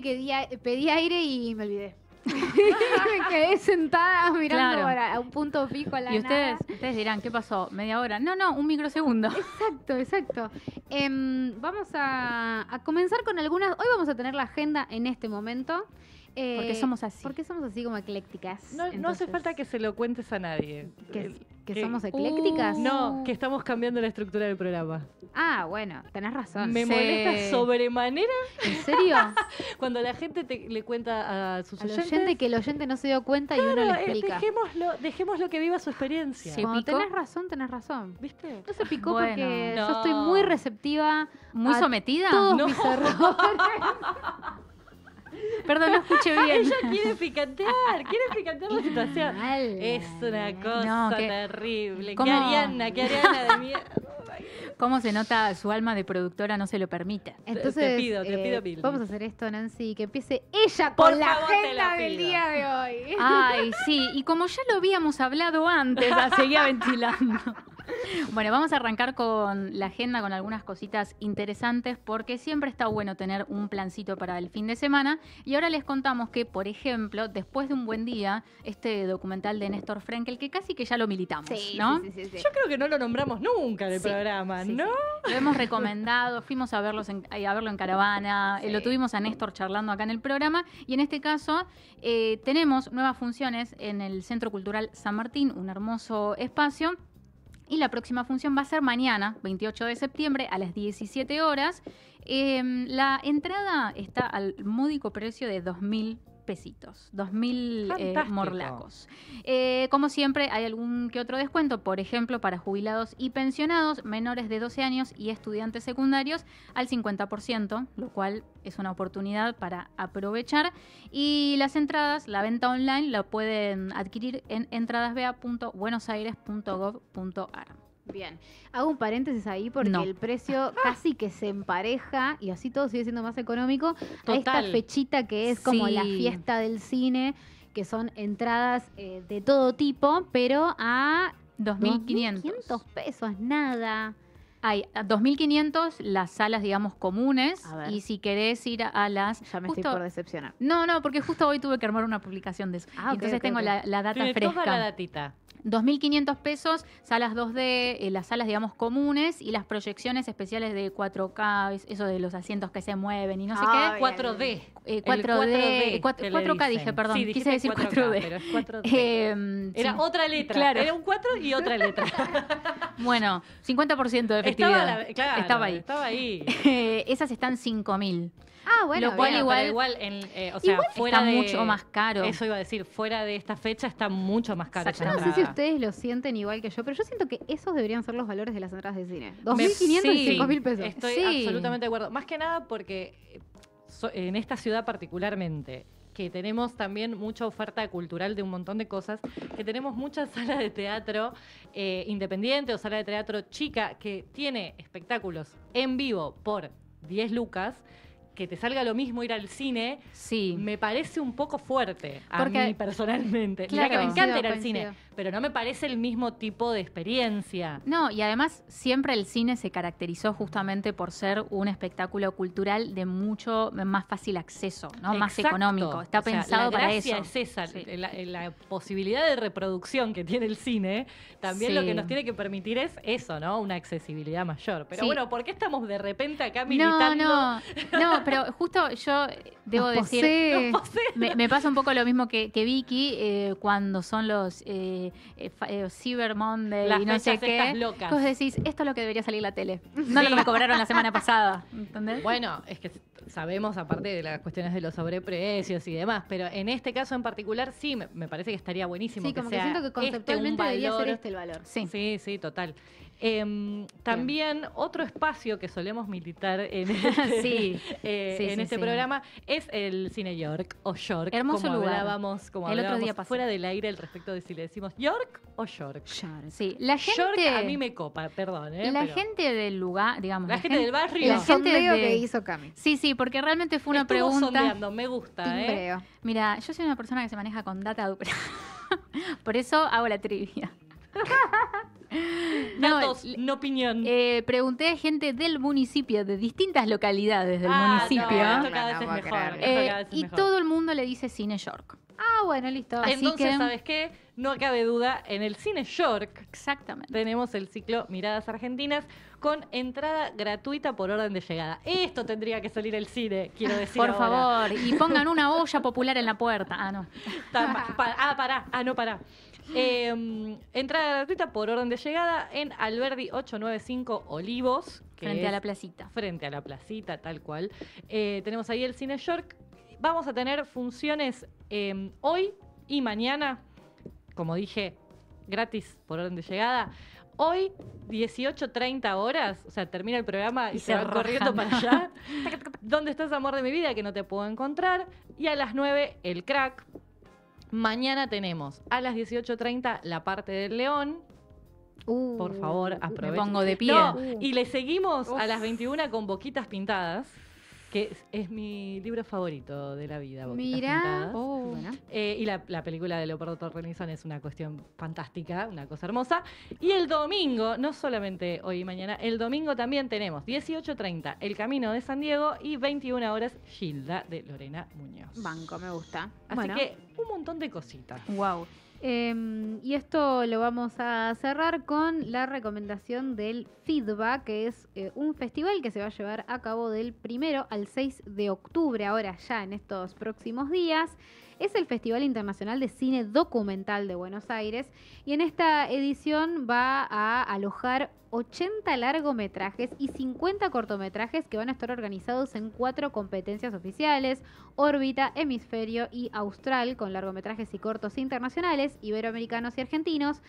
que pedí aire y me olvidé. me quedé sentada mirando a un punto fijo a la Y ustedes, ustedes dirán, ¿qué pasó? ¿Media hora? No, no, un microsegundo. Exacto, exacto. Em, vamos a, comenzar con algunas. Hoy vamos a tener la agenda en este momento. porque eh, somos así. Porque somos así como eclécticas. No, hace falta que se lo cuentes a nadie. Eh, ¿Que somos eclécticas? Uh. no, que estamos cambiando la estructura del programa. Ah, bueno, tenés razón. Me molesta sobremanera. ¿En serio? Cuando la gente le cuenta a sus oyentes. oyente que el oyente no se dio cuenta y uno le eh, explica. Dejemos dejémoslo, que viva su experiencia. Sí, tenés razón, tenés razón. ¿Viste? No se picó porque yo estoy muy receptiva. ¿Muy sometida? Todos Perdón, no escuché bien. Ella quiere picantear, quiere picantear la situación. Es una cosa terrible. que, terrible. ¿Cómo? ¿Qué Ariana, qué Ariana de mierda. ¿Cómo se nota su alma de productora no se lo permite? Entonces, te pido, te pido eh, Vamos a hacer esto, Nancy, que empiece ella con la favor, agenda del día de hoy. Ay, sí, y como ya lo habíamos hablado antes, la seguía ventilando. Bueno, vamos a arrancar con la agenda, con algunas cositas interesantes, porque siempre está bueno tener un plancito para el fin de semana. Y ahora les contamos que, por ejemplo, después de un buen día, este documental de Néstor Frankel, que casi que ya lo militamos, ¿no? Sí, sí, Yo creo que no lo nombramos nunca en el programa, ¿no? Lo hemos recomendado, fuimos a, verlos a verlo en caravana, eh, lo tuvimos a Néstor charlando acá en el programa, y en este caso eh, tenemos nuevas funciones en el Centro Cultural San Martín, un hermoso espacio y la próxima función va a ser mañana, 28 de septiembre, a las 17 horas. Em, la entrada está al módico precio de 2.000 2.000 eh, morlacos. Eh, como siempre, hay algún que otro descuento, por ejemplo, para jubilados y pensionados menores de 12 años y estudiantes secundarios al 50%, lo cual es una oportunidad para aprovechar. Y las entradas, la venta online, la pueden adquirir en entradasbea.buenosaires.gov.ar. Bien, hago un paréntesis ahí porque el precio casi que se empareja y así todo sigue siendo más económico a esta fechita que es como la fiesta del cine, que son entradas eh, de todo tipo, pero a 2.500 pesos, nada. Hay 2.500 las salas, digamos, comunes. Y si querés ir a, las... Ya me estoy por decepcionar. No, no, porque justo hoy tuve que armar una publicación de eso. Ah, Entonces tengo La, data fresca. 2.500 pesos, salas 2D, eh, las salas, digamos, comunes y las proyecciones especiales de 4K, eso de los asientos que se mueven y no sé qué. 4D. 4D. 4 k dije, perdón. Quise decir 4D. Em, era otra letra. Claro. Era un 4 y otra letra. bueno, 50% de efectividad. Estaba, ahí. Estaba ahí. esas están 5.000. Ah, bueno, lo cual igual, igual, en, eh, o sea, está mucho más caro. Eso iba a decir, fuera de esta fecha está mucho más caro. Yo no sé ustedes lo sienten igual que yo, pero yo siento que esos deberían ser los valores de las entradas de cine. 2.500 y 5.000 pesos. Estoy absolutamente de acuerdo. Más que nada porque eh, en esta ciudad particularmente que tenemos también mucha oferta cultural de un montón de cosas, que tenemos mucha sala de teatro eh, independiente o sala de teatro chica que tiene espectáculos en vivo por 10 lucas que te salga lo mismo ir al cine, sí. me parece un poco fuerte a Porque, mí personalmente. que me encanta ir al cine, pero no me parece el mismo tipo de experiencia. No, y además siempre el cine se caracterizó justamente por ser un espectáculo cultural de mucho más fácil acceso, ¿no? más económico. Está pensado la para eso. es esa, la, posibilidad de reproducción que tiene el cine, también lo que nos tiene que permitir es eso, ¿no? Una accesibilidad mayor. Pero bueno, ¿por qué estamos de repente acá militando? No, no, no pero justo yo debo decir, Me, pasa un poco lo mismo que, Vicky eh, cuando son los eh, eh, eh Cyber Monday y no sé qué. Locas. decís, esto es lo que debería salir la tele, no lo que me cobraron la semana pasada. ¿Entendés? Bueno, es que sabemos, aparte de las cuestiones de los sobreprecios y demás, pero en este caso en particular sí, me, parece que estaría buenísimo. Sí, que como sea que siento que este conceptualmente este debería ser este el valor. Sí, sí, total. Em, también otro espacio que solemos militar en este, eh, este programa es el Cine York o York. Hermoso como lugar. Hablábamos, como el otro día fuera del aire al respecto de si le decimos York o York. York. Sí, la gente, a mí me copa, perdón. Eh, la gente del lugar, digamos. La, gente, del barrio. La gente de, que hizo Cami. Sí, sí, porque realmente fue una pregunta. Sondeando, me gusta, ¿eh? Mira, yo soy una persona que se maneja con data dura. Por eso hago la trivia. Datos, no opinión. Eh, pregunté a gente del municipio, de distintas localidades del ah, municipio. esto cada vez es mejor, eh, y todo el mundo le dice Cine York. Ah, bueno, listo. Entonces, ¿sabes qué? No cabe duda, en el Cine York Exactamente. tenemos el ciclo Miradas Argentinas con entrada gratuita por orden de llegada. Esto tendría que salir el cine, quiero ah, decir. Por favor, y pongan una olla popular en la puerta. Ah, no. ah, pará. Ah, no, pará. Em, entrada gratuita por orden de llegada en Alberdi 895 Olivos. frente a la placita. Frente a la placita, tal cual. Eh, tenemos ahí el Cine York Vamos a tener funciones em, hoy y mañana, como dije, gratis por orden de llegada. Hoy, 18.30 horas, o sea, termina el programa y, se, va corriendo para allá. ¿Dónde estás, amor de mi vida? Que no te puedo encontrar. Y a las 9, el crack. Mañana tenemos a las 18.30 la parte del león. Uh, por favor, aprovechen. Me pongo de pie. Uh. y le seguimos a las 21 con boquitas pintadas que es, mi libro favorito de la vida. Mira, oh, eh, y la, película de Leopoldo Torrenizón es una cuestión fantástica, una cosa hermosa. Y el domingo, no solamente hoy y mañana, el domingo también tenemos 18.30 El Camino de San Diego y 21 horas Gilda de Lorena Muñoz. Banco, me gusta. Así que un montón de cositas. Wow. Em, y esto lo vamos a cerrar con la recomendación del Feedback, que es eh, un festival que se va a llevar a cabo del primero al 6 de octubre, ahora ya en estos próximos días. Es el Festival Internacional de Cine Documental de Buenos Aires y en esta edición va a alojar 80 largometrajes y 50 cortometrajes que van a estar organizados en cuatro competencias oficiales, órbita, hemisferio y austral, con largometrajes y cortos internacionales, iberoamericanos y argentinos,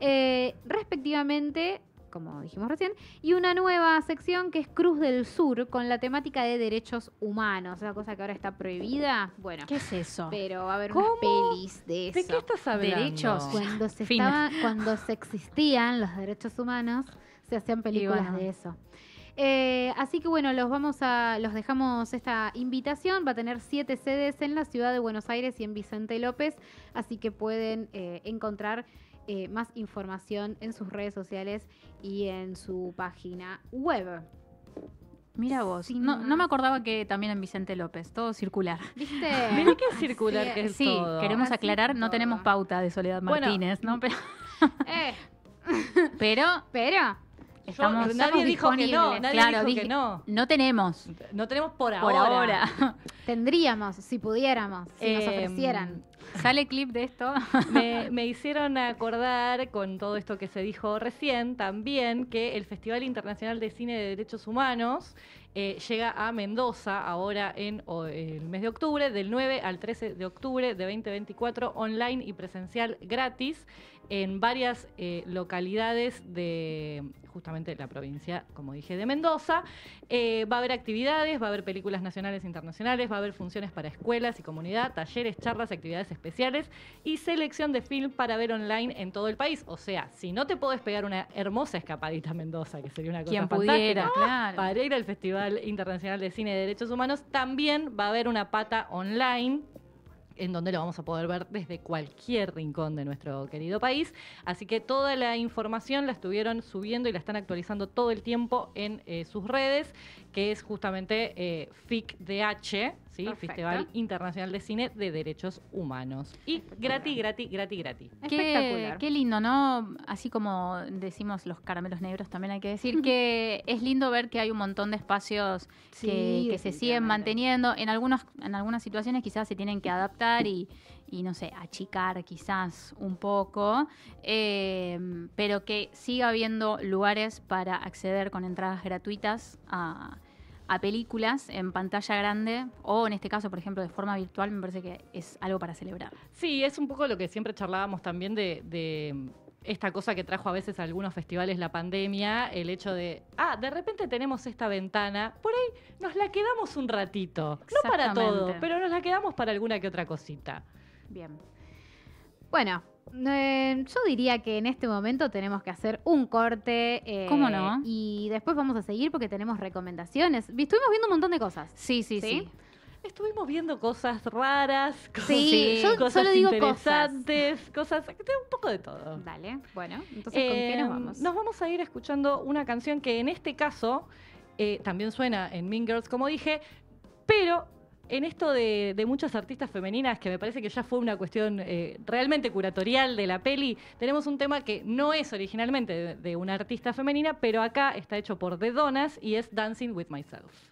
eh, respectivamente como dijimos recién, y una nueva sección que es Cruz del Sur con la temática de derechos humanos, una cosa que ahora está prohibida. Bueno, ¿qué es eso? Pero va a haber pelis de eso. ¿De qué estás hablando? Derechos. Cuando se, estaba, cuando se existían los derechos humanos, se hacían películas de eso. Eh, así que bueno, los vamos a, los dejamos esta invitación. Va a tener siete sedes en la ciudad de Buenos Aires y en Vicente López, así que pueden eh, encontrar eh, más información en sus redes sociales y en su página web. Mira vos, no, me acordaba que también en Vicente López, todo circular. ¿Viste? Mira qué circular que es. Sí, queremos aclarar, no tenemos pauta de Soledad Martínez, ¿no? Eh. Pero, pero, pero nadie dijo que no, nadie dijo que no. No tenemos. No tenemos por, ahora. Tendríamos, si pudiéramos, si nos em, ofrecieran. Sale clip de esto. Me, me, hicieron acordar con todo esto que se dijo recién también que el Festival Internacional de Cine de Derechos Humanos eh, llega a Mendoza ahora en el mes de octubre, del 9 al 13 de octubre de 2024, online y presencial gratis en varias eh, localidades de justamente la provincia, como dije, de Mendoza. Eh, va a haber actividades, va a haber películas nacionales e internacionales, va a haber funciones para escuelas y comunidad, talleres, charlas, actividades especiales y selección de film para ver online en todo el país. O sea, si no te podés pegar una hermosa escapadita a Mendoza, que sería una cosa fantástica, para ir al festival Internacional de Cine y Derechos Humanos, también va a haber una pata online en donde lo vamos a poder ver desde cualquier rincón de nuestro querido país. Así que toda la información la estuvieron subiendo y la están actualizando todo el tiempo en eh, sus redes, que es justamente FICDH, eh, Festival Internacional de Cine de Derechos Humanos. Y gratis, gratis, gratis, gratis. Espectacular. Qué lindo, ¿no? Así como decimos los caramelos negros, también hay que decir que es lindo ver que hay un montón de espacios que, se siguen manteniendo. En, algunos, en algunas situaciones quizás se tienen que adaptar y, no sé, achicar quizás un poco, eh, pero que siga habiendo lugares para acceder con entradas gratuitas a, películas en pantalla grande o en este caso, por ejemplo, de forma virtual, me parece que es algo para celebrar. Sí, es un poco lo que siempre charlábamos también de esta cosa que trajo a veces a algunos festivales la pandemia, el hecho de, ah, de repente tenemos esta ventana, por ahí nos la quedamos un ratito, no para todo, pero nos la quedamos para alguna que otra cosita. Bien. Bueno, eh, yo diría que en este momento tenemos que hacer un corte. Eh, ¿Cómo no? Y después vamos a seguir porque tenemos recomendaciones. Estuvimos viendo un montón de cosas. sí, sí. sí. Estuvimos viendo cosas raras, cosas, interesantes, cosas. un poco de todo. Dale, bueno, entonces ¿con qué nos em, vamos? Nos vamos a ir escuchando una canción que en este caso eh, también suena en Mean Girls, como dije, pero en esto de, muchas artistas femeninas, que me parece que ya fue una cuestión eh, realmente curatorial de la peli, tenemos un tema que no es originalmente de, de una artista femenina, pero acá está hecho por The Donas y es Dancing with Myself.